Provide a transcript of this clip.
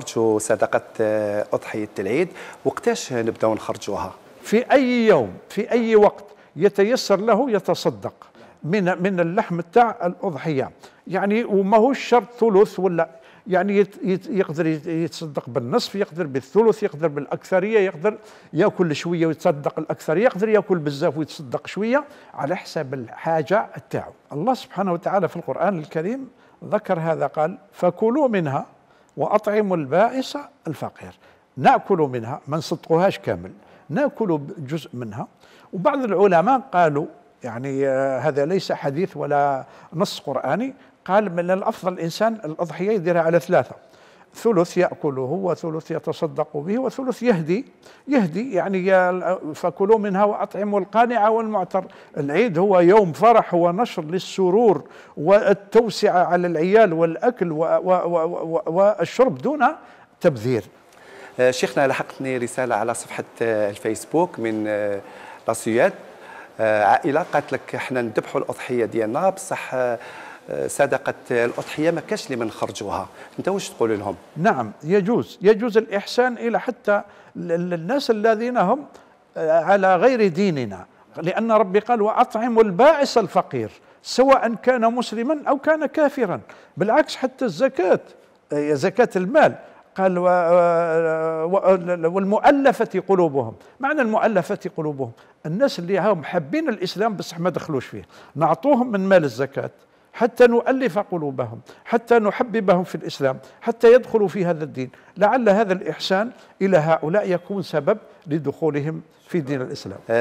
خرجوا صدقة آه، أضحية العيد وقتاش نبداو نخرجوها في أي يوم في أي وقت يتيسر له يتصدق من من اللحم تاع الأضحية يعني وماهوش شرط ثلث ولا يعني يقدر يتصدق بالنصف يقدر بالثلث يقدر بالأكثرية يقدر يأكل شوية ويتصدق الأكثرية يقدر يأكل بزاف ويتصدق شوية على حسب الحاجة تاعو الله سبحانه وتعالى في القرآن الكريم ذكر هذا قال فكلوا منها وأطعم البائس الفقير نأكل منها ما نسطقوهاش كامل نأكل جزء منها وبعض العلماء قالوا يعني آه، هذا ليس حديث ولا نص قرآني قال من الأفضل الإنسان الأضحية يديرها على ثلاثة ثلث يأكله وثلث يتصدق به وثلث يهدي يهدي يعني فكلوا منها وأطعموا القانع والمعتر العيد هو يوم فرح ونشر للسرور والتوسعة على العيال والأكل والشرب دون تبذير آه، شيخنا لحقتني رسالة على صفحة آه، الفيسبوك من آه، لاسيات عائلة قالت لك احنا نذبحوا الأضحية ديالنا بصح صدقه الاضحيه ما كاش لمن خرجوها انت واش تقول لهم نعم يجوز يجوز الاحسان الى حتى الناس الذين هم آه، على غير ديننا لأن ربي قال وأطعم البائس الفقير سواء كان مسلما أو كان كافرا بالعكس حتى الزكاة آه، زكاة المال قال آه، والمؤلفة قلوبهم معنى المؤلفة قلوبهم الناس اللي هم حابين الإسلام بس ما دخلوش فيه نعطوهم من مال الزكاة حتى نؤلف قلوبهم حتى نحببهم في الإسلام حتى يدخلوا في هذا الدين لعل هذا الإحسان إلى هؤلاء يكون سبب لدخولهم في دين الإسلام